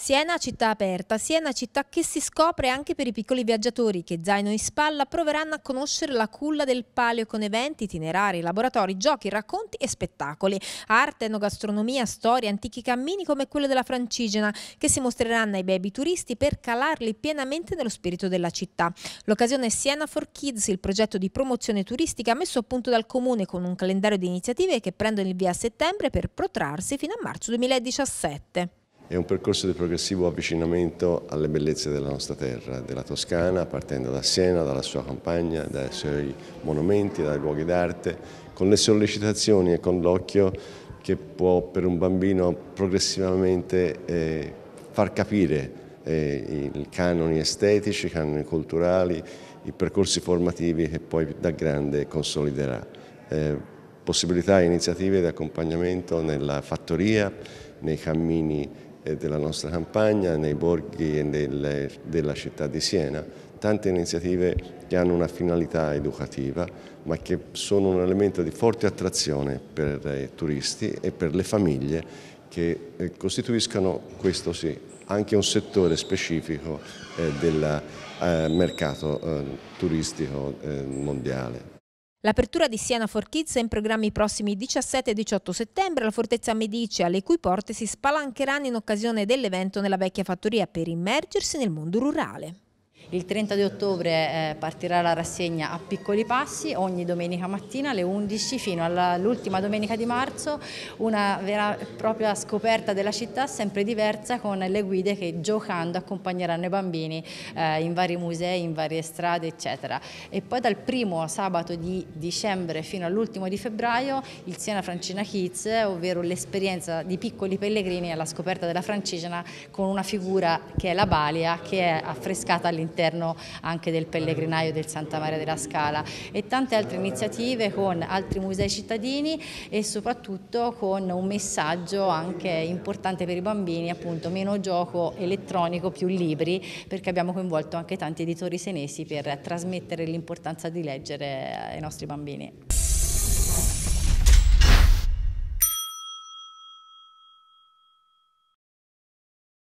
Siena città aperta, Siena città che si scopre anche per i piccoli viaggiatori che zaino in spalla proveranno a conoscere la culla del palio con eventi, itinerari, laboratori, giochi, racconti e spettacoli, arte, enogastronomia, storie, antichi cammini come quello della Francigena che si mostreranno ai baby turisti per calarli pienamente nello spirito della città. L'occasione è Siena for Kids, il progetto di promozione turistica messo a punto dal comune con un calendario di iniziative che prendono il via a settembre per protrarsi fino a marzo 2017. È un percorso di progressivo avvicinamento alle bellezze della nostra terra, della Toscana, partendo da Siena, dalla sua campagna, dai suoi monumenti, dai luoghi d'arte, con le sollecitazioni e con l'occhio che può per un bambino progressivamente eh, far capire eh, i canoni estetici, i canoni culturali, i percorsi formativi che poi da grande consoliderà. Eh, possibilità e iniziative di accompagnamento nella fattoria, nei cammini eh, della nostra campagna, nei borghi e nelle, della città di Siena, tante iniziative che hanno una finalità educativa ma che sono un elemento di forte attrazione per eh, i turisti e per le famiglie che eh, costituiscono questo sì, anche un settore specifico del mercato turistico mondiale. L'apertura di Siena for Kids è in programma i prossimi 17 e 18 settembre alla Fortezza Medicea, alle cui porte si spalancheranno in occasione dell'evento nella vecchia fattoria per immergersi nel mondo rurale. Il 30 di ottobre eh, partirà la rassegna a piccoli passi, ogni domenica mattina alle 11 fino all'ultima domenica di marzo, una vera e propria scoperta della città sempre diversa con le guide che giocando accompagneranno i bambini eh, in vari musei, in varie strade eccetera. E poi dal primo sabato di dicembre fino all'ultimo di febbraio il Siena Francina Kids, ovvero l'esperienza di piccoli pellegrini alla scoperta della Francigena con una figura che è la balia che è affrescata all'interno all'interno anche del pellegrinaio del Santa Maria della Scala e tante altre iniziative con altri musei cittadini e soprattutto con un messaggio anche importante per i bambini, appunto meno gioco elettronico, più libri, perché abbiamo coinvolto anche tanti editori senesi per trasmettere l'importanza di leggere ai nostri bambini.